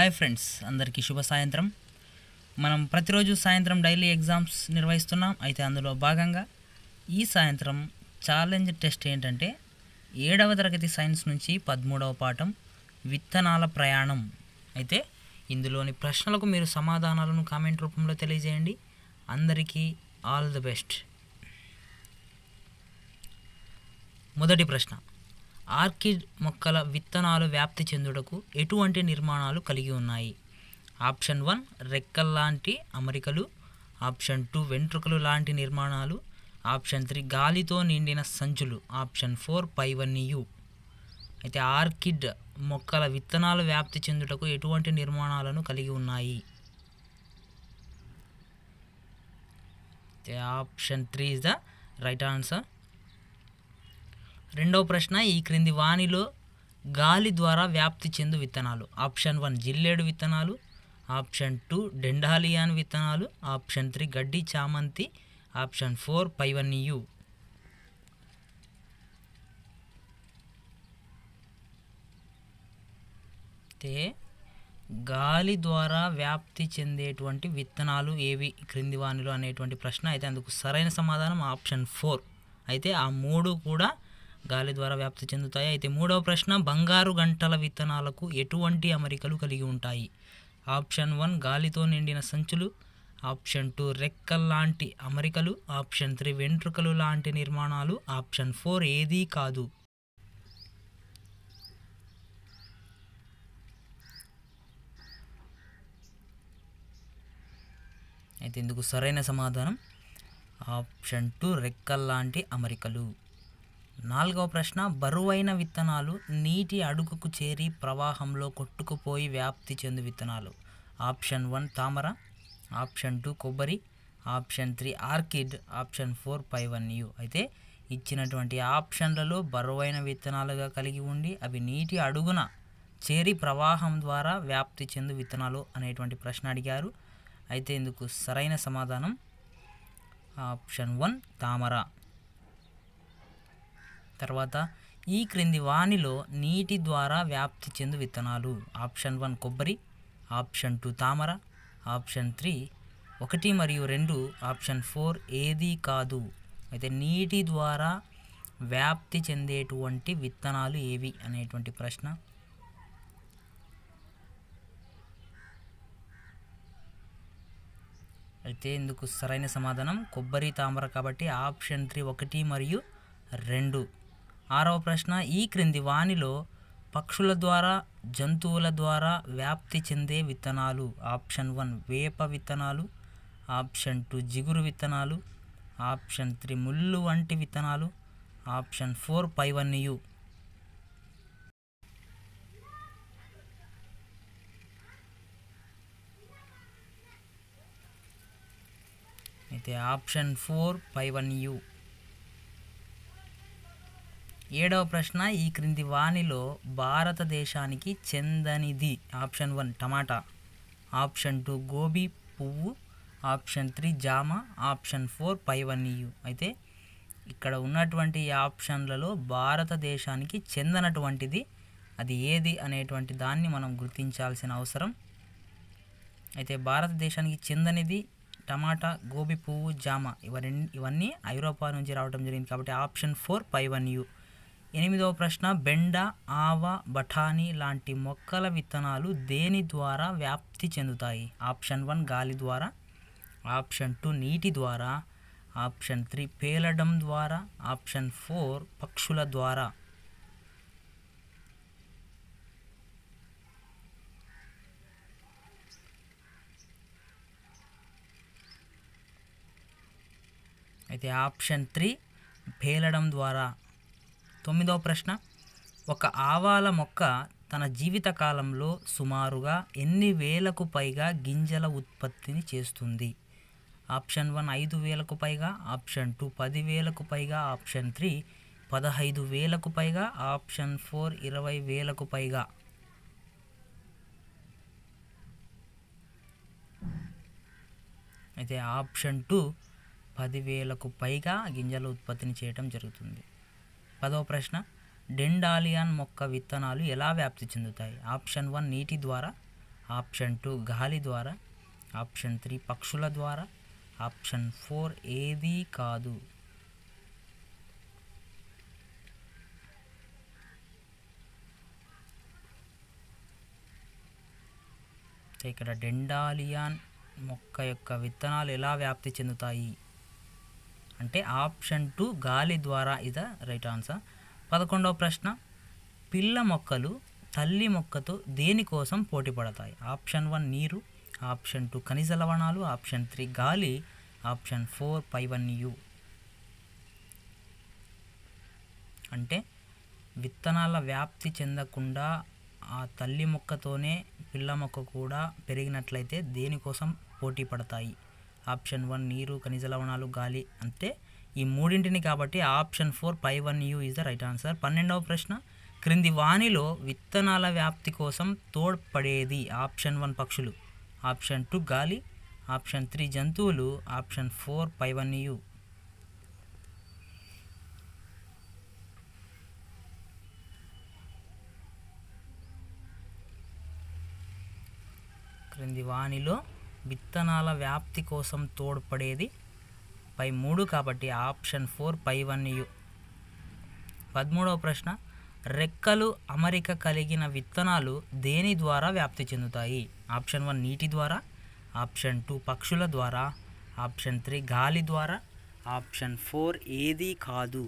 hi friends అందరికీ శుభ సాయంత్రం మనం ప్రతిరోజు సాయంత్రం డైలీ ఎగ్జామ్స్ నిర్వహిస్తున్నాం అయితే అందులో భాగంగా ఈ సాయంత్రం ఛాలెంజ్ టెస్ట్ ఏంటంటే ఏడవ తరగతి సైన్స్ నుంచి పదమూడవ పాఠం విత్తనాల ప్రయాణం అయితే ఇందులోని ప్రశ్నలకు మీరు సమాధానాలను కామెంట్ రూపంలో తెలియజేయండి అందరికీ ఆల్ ది బెస్ట్ మొదటి ప్రశ్న ఆర్కిడ్ మొక్కల విత్తనాలు వ్యాప్తి చెందుటకు ఎటువంటి నిర్మాణాలు కలిగి ఉన్నాయి ఆప్షన్ వన్ రెక్కల్ లాంటి అమరికలు ఆప్షన్ టూ వెంట్రుకలు లాంటి నిర్మాణాలు ఆప్షన్ త్రీ గాలితో నిండిన సంచులు ఆప్షన్ ఫోర్ పైవన్నీయు అయితే ఆర్కిడ్ మొక్కల విత్తనాలు వ్యాప్తి చెందుటకు ఎటువంటి నిర్మాణాలను కలిగి ఉన్నాయి option three is the right answer రెండవ ప్రశ్న ఈ క్రింది వాణిలో గాలి ద్వారా వ్యాప్తి చెందు విత్తనాలు ఆప్షన్ వన్ జిల్లేడు విత్తనాలు ఆప్షన్ టూ డెండాలియాన్ విత్తనాలు ఆప్షన్ త్రీ గడ్డి చామంతి ఆప్షన్ ఫోర్ పైవన్యు అయితే గాలి ద్వారా వ్యాప్తి చెందేటువంటి విత్తనాలు ఏవి క్రింది వాణిలో అనేటువంటి ప్రశ్న అయితే అందుకు సరైన సమాధానం ఆప్షన్ ఫోర్ అయితే ఆ మూడు కూడా గాలి ద్వారా వ్యాప్తి చెందుతాయి అయితే మూడవ ప్రశ్న బంగారు గంటల విత్తనాలకు ఎటువంటి అమరికలు కలిగి ఉంటాయి ఆప్షన్ వన్ గాలితో నిండిన సంచులు ఆప్షన్ టూ లాంటి అమరికలు ఆప్షన్ త్రీ వెంట్రుకలు లాంటి నిర్మాణాలు ఆప్షన్ ఫోర్ ఏదీ కాదు అయితే ఇందుకు సరైన సమాధానం ఆప్షన్ టూ లాంటి అమరికలు నాలుగవ ప్రశ్న బరువైన విత్తనాలు నీటి అడుగుకు చేరి ప్రవాహంలో కొట్టుకుపోయి వ్యాప్తి చెందు విత్తనాలు ఆప్షన్ వన్ తామర ఆప్షన్ టూ కొబ్బరి option three orchid option four పై వన్ యూ అయితే ఇచ్చినటువంటి ఆప్షన్లలో బరువైన విత్తనాలుగా కలిగి ఉండి అవి నీటి అడుగున చేరి ప్రవాహం ద్వారా వ్యాప్తి చెందు విత్తనాలు అనేటువంటి ప్రశ్న అడిగారు అయితే ఇందుకు సరైన సమాధానం ఆప్షన్ వన్ తామర తర్వాత ఈ క్రింది వానిలో నీటి ద్వారా వ్యాప్తి చెందు విత్తనాలు ఆప్షన్ వన్ కొబ్బరి ఆప్షన్ టూ తామర ఆప్షన్ త్రీ ఒకటి మరియు రెండు ఆప్షన్ ఫోర్ ఏది కాదు అయితే నీటి ద్వారా వ్యాప్తి చెందేటువంటి విత్తనాలు ఏవి అనేటువంటి ప్రశ్న అయితే ఇందుకు సరైన సమాధానం కొబ్బరి తామర కాబట్టి ఆప్షన్ త్రీ ఒకటి మరియు రెండు ఆరవ ప్రశ్న ఈ క్రింది వానిలో పక్షుల ద్వారా జంతువుల ద్వారా వ్యాప్తి చెందే విత్తనాలు ఆప్షన్ వన్ వేప విత్తనాలు ఆప్షన్ టూ జిగురు విత్తనాలు ఆప్షన్ త్రీ ముళ్ళు వంటి విత్తనాలు ఆప్షన్ ఫోర్ పైవన్నియు అయితే ఆప్షన్ ఫోర్ పైవన్యూ ఏడవ ప్రశ్న ఈ క్రింది వాణిలో భారతదేశానికి చెందనిది ఆప్షన్ వన్ టమాటా ఆప్షన్ టూ గోబీ పువ్వు ఆప్షన్ త్రీ జామ ఆప్షన్ ఫోర్ పైవన్నీయు అయితే ఇక్కడ ఉన్నటువంటి ఆప్షన్లలో భారతదేశానికి చెందనటువంటిది అది ఏది అనేటువంటి దాన్ని మనం గుర్తించాల్సిన అవసరం అయితే భారతదేశానికి చెందనిది టమాటా గోబీ పువ్వు జామ ఇవన్నీ ఇవన్నీ ఐరోపా నుంచి రావడం జరిగింది కాబట్టి ఆప్షన్ ఫోర్ పైవన్యూ ఎనిమిదవ ప్రశ్న బెండ ఆవ బఠానీ లాంటి మొక్కల విత్తనాలు దేని ద్వారా వ్యాప్తి చెందుతాయి ఆప్షన్ వన్ గాలి ద్వారా ఆప్షన్ టూ నీటి ద్వారా ఆప్షన్ త్రీ పేలడం ద్వారా ఆప్షన్ ఫోర్ పక్షుల ద్వారా అయితే ఆప్షన్ త్రీ పేలడం ద్వారా తొమ్మిదవ ప్రశ్న ఒక ఆవాల మొక్క తన జీవిత కాలంలో సుమారుగా ఎన్ని వేలకు పైగా గింజల ఉత్పత్తిని చేస్తుంది ఆప్షన్ వన్ ఐదు వేలకు పైగా ఆప్షన్ టూ పదివేలకు పైగా ఆప్షన్ త్రీ పదహైదు వేలకు పైగా ఆప్షన్ ఫోర్ ఇరవై వేలకు పైగా అయితే ఆప్షన్ టూ పదివేలకు పైగా గింజల ఉత్పత్తిని చేయటం జరుగుతుంది పదవ ప్రశ్న డెండాలియాన్ మొక్క విత్తనాలు ఎలా వ్యాప్తి చెందుతాయి ఆప్షన్ వన్ నీటి ద్వారా ఆప్షన్ టూ గాలి ద్వారా ఆప్షన్ త్రీ పక్షుల ద్వారా ఆప్షన్ ఫోర్ ఏదీ కాదు ఇక్కడ డెండాలియాన్ మొక్క యొక్క విత్తనాలు ఎలా వ్యాప్తి చెందుతాయి అంటే ఆప్షన్ టూ గాలి ద్వారా ఇద రైట్ ఆన్సర్ పదకొండవ ప్రశ్న పిల్ల మొక్కలు తల్లి మొక్కతో దేనికోసం పోటీ పడతాయి ఆప్షన్ వన్ నీరు ఆప్షన్ టూ ఖనిజ లవణాలు ఆప్షన్ త్రీ గాలి ఆప్షన్ ఫోర్ పైవన్ యు అంటే విత్తనాల వ్యాప్తి చెందకుండా ఆ తల్లి మొక్కతోనే పిల్ల మొక్క కూడా పెరిగినట్లయితే దేనికోసం పోటీ పడతాయి ఆప్షన్ వన్ నీరు ఖనిజ లవణాలు గాలి అంటే ఈ మూడింటిని కాబట్టి ఆప్షన్ ఫోర్ పై వన్ యూ ఇస్ ద రైట్ ఆన్సర్ పన్నెండవ ప్రశ్న క్రింది వాణిలో విత్తనాల వ్యాప్తి కోసం తోడ్పడేది ఆప్షన్ వన్ పక్షులు ఆప్షన్ టూ గాలి ఆప్షన్ త్రీ జంతువులు ఆప్షన్ ఫోర్ పై వన్ యూ క్రింది వాణిలో విత్తనాల వ్యాప్తి కోసం తోడ్పడేది పై మూడు కాబట్టి ఆప్షన్ ఫోర్ పై వన్ యు పదమూడవ ప్రశ్న రెక్కలు అమరిక కలిగిన విత్తనాలు దేని ద్వారా వ్యాప్తి చెందుతాయి ఆప్షన్ వన్ నీటి ద్వారా ఆప్షన్ టూ పక్షుల ద్వారా ఆప్షన్ త్రీ గాలి ద్వారా ఆప్షన్ ఫోర్ ఏది కాదు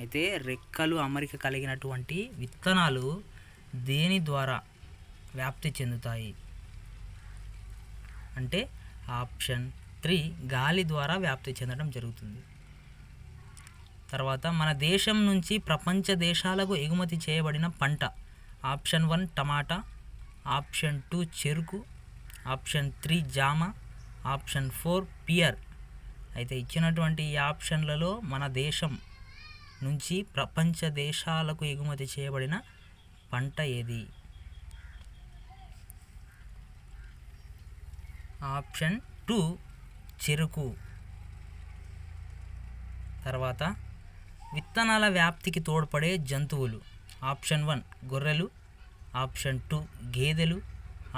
అయితే రెక్కలు అమరిక కలిగినటువంటి విత్తనాలు దేని ద్వారా వ్యాప్తి చెందుతాయి అంటే ఆప్షన్ త్రీ గాలి ద్వారా వ్యాప్తి చెందడం జరుగుతుంది తర్వాత మన దేశం నుంచి ప్రపంచ దేశాలకు ఎగుమతి చేయబడిన పంట ఆప్షన్ వన్ టమాటా ఆప్షన్ టూ చెరుకు ఆప్షన్ త్రీ జామ ఆప్షన్ ఫోర్ పియర్ అయితే ఇచ్చినటువంటి ఈ ఆప్షన్లలో మన దేశం నుంచి ప్రపంచ దేశాలకు ఎగుమతి చేయబడిన పంట ఏది ఆప్షన్ టూ చెరుకు తర్వాత విత్తనాల వ్యాప్తికి తోడ్పడే జంతువులు ఆప్షన్ వన్ గొర్రెలు ఆప్షన్ టూ గేదెలు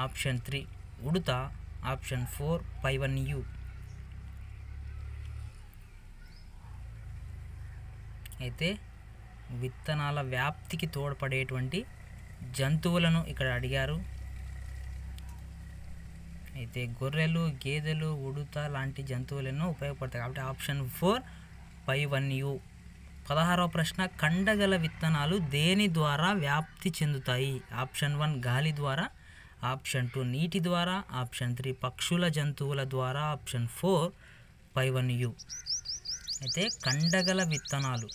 ఆప్షన్ త్రీ ఉడుత ఆప్షన్ ఫోర్ పైవన్యు అయితే విత్తనాల వ్యాప్తికి తోడ్పడేటువంటి జంతువులను ఇక్కడ అడిగారు అయితే గొర్రెలు గేదెలు ఉడుత లాంటి జంతువులను ఉపయోగపడతాయి కాబట్టి ఆప్షన్ ఫోర్ బై వన్ యూ పదహారవ ప్రశ్న కండగల విత్తనాలు దేని ద్వారా వ్యాప్తి చెందుతాయి ఆప్షన్ వన్ గాలి ద్వారా ఆప్షన్ టూ నీటి ద్వారా ఆప్షన్ త్రీ పక్షుల జంతువుల ద్వారా ఆప్షన్ ఫోర్ బై వన్ యూ అయితే కండగల విత్తనాలు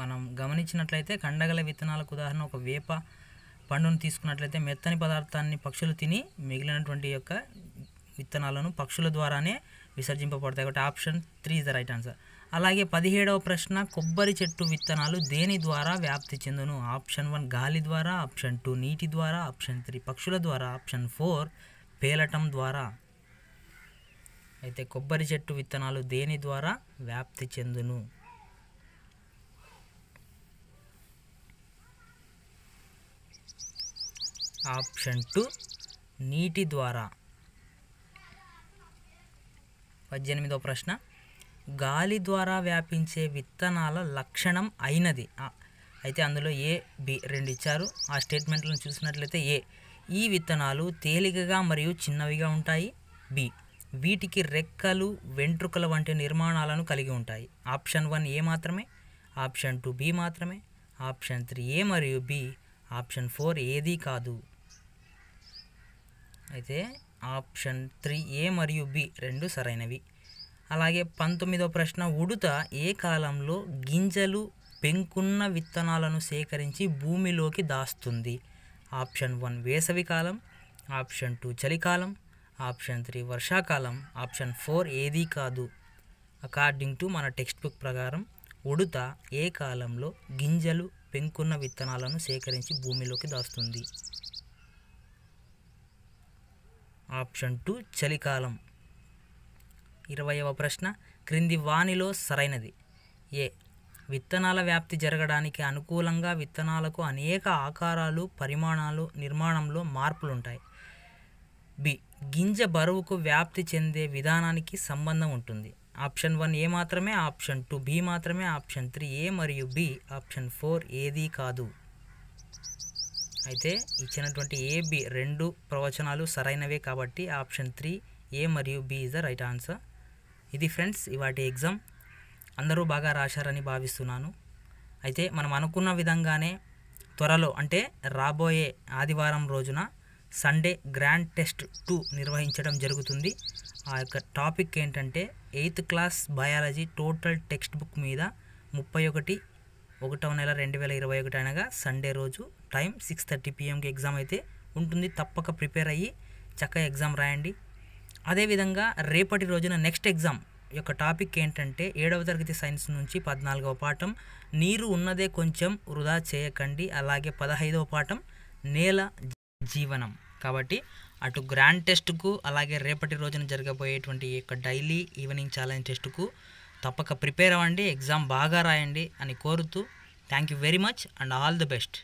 మనం గమనించినట్లయితే కండగల విత్తనాలకు ఉదాహరణ ఒక వేప పండును తీసుకున్నట్లయితే మెత్తని పదార్థాన్ని పక్షులు తిని మిగిలినటువంటి యొక్క విత్తనాలను పక్షుల ద్వారానే విసర్జింపబడతాయి కాబట్టి option three is the right answer అలాగే పదిహేడవ ప్రశ్న కొబ్బరి చెట్టు విత్తనాలు దేని ద్వారా వ్యాప్తి చెందును ఆప్షన్ వన్ గాలి ద్వారా ఆప్షన్ టూ నీటి ద్వారా ఆప్షన్ త్రీ పక్షుల ద్వారా ఆప్షన్ ఫోర్ పేలటం ద్వారా అయితే కొబ్బరి చెట్టు విత్తనాలు దేని ద్వారా వ్యాప్తి చెందును ఆప్షన్ టూ నీటి ద్వారా పద్దెనిమిదో ప్రశ్న గాలి ద్వారా వ్యాపించే విత్తనాల లక్షణం అయినది అయితే అందులో ఏ బి రెండు ఇచ్చారు ఆ స్టేట్మెంట్లను చూసినట్లయితే ఏ ఈ విత్తనాలు తేలికగా మరియు చిన్నవిగా ఉంటాయి బి వీటికి రెక్కలు వెంట్రుకల వంటి నిర్మాణాలను కలిగి ఉంటాయి ఆప్షన్ వన్ ఏ మాత్రమే ఆప్షన్ టూ బి మాత్రమే ఆప్షన్ త్రీ ఏ మరియు బి ఆప్షన్ ఫోర్ ఏదీ కాదు అయితే ఆప్షన్ త్రీ ఏ మరియు బి రెండు సరైనవి అలాగే పంతొమ్మిదో ప్రశ్న ఉడుత ఏ కాలంలో గింజలు పెంకున్న విత్తనాలను సేకరించి భూమిలోకి దాస్తుంది ఆప్షన్ వన్ వేసవి కాలం ఆప్షన్ టూ చలికాలం ఆప్షన్ త్రీ వర్షాకాలం ఆప్షన్ ఫోర్ ఏదీ కాదు అకార్డింగ్ టు మన టెక్స్ట్ బుక్ ప్రకారం ఉడుత ఏ కాలంలో గింజలు పెంకున్న విత్తనాలను సేకరించి భూమిలోకి దాస్తుంది ఆప్షన్ టూ చలికాలం ఇరవైవ ప్రశ్న క్రింది వాణిలో సరైనది ఏ విత్తనాల వ్యాప్తి జరగడానికి అనుకూలంగా విత్తనాలకు అనేక ఆకారాలు పరిమాణాలు నిర్మాణంలో మార్పులుంటాయి బి గింజ బరువుకు వ్యాప్తి చెందే విధానానికి సంబంధం ఉంటుంది ఆప్షన్ వన్ ఏ మాత్రమే ఆప్షన్ టూ బి మాత్రమే ఆప్షన్ త్రీ ఏ మరియు బి ఆప్షన్ ఫోర్ ఏదీ కాదు అయితే ఇచ్చినటువంటి ఏ బి రెండు ప్రవచనాలు సరైనవే కాబట్టి ఆప్షన్ త్రీ ఏ మరియు B is the right answer ఇది ఫ్రెండ్స్ ఇవాటి ఎగ్జామ్ అందరూ బాగా రాశారని భావిస్తున్నాను అయితే మనం అనుకున్న విధంగానే త్వరలో అంటే రాబోయే ఆదివారం రోజున సండే గ్రాండ్ టెస్ట్ టూ నిర్వహించడం జరుగుతుంది ఆ యొక్క టాపిక్ ఏంటంటే eighth class biology total textbook మీద ముప్పై ఒకటి ఒకటవ నెల రెండు వేల ఇరవై ఒకటి అనగా సండే రోజు టైం సిక్స్ థర్టీ పిఎంకి ఎగ్జామ్ అయితే ఉంటుంది తప్పక ప్రిపేర్ అయ్యి చక్కగా ఎగ్జామ్ రాయండి అదేవిధంగా రేపటి రోజున నెక్స్ట్ ఎగ్జామ్ యొక్క టాపిక్ ఏంటంటే ఏడవ తరగతి సైన్స్ నుంచి పద్నాలుగవ పాఠం నీరు ఉన్నదే కొంచెం వృధా చేయకండి అలాగే పదహైదవ పాఠం నేల జీవనం కాబట్టి అటు గ్రాండ్ టెస్ట్కు అలాగే రేపటి రోజున జరగబోయేటువంటి యొక్క డైలీ ఈవినింగ్ ఛాలెంజ్ టెస్ట్కు తప్పక ప్రిపేర్ అవ్వండి ఎగ్జామ్ బాగా రాయండి అని కోరుతూ thank you very much and all the best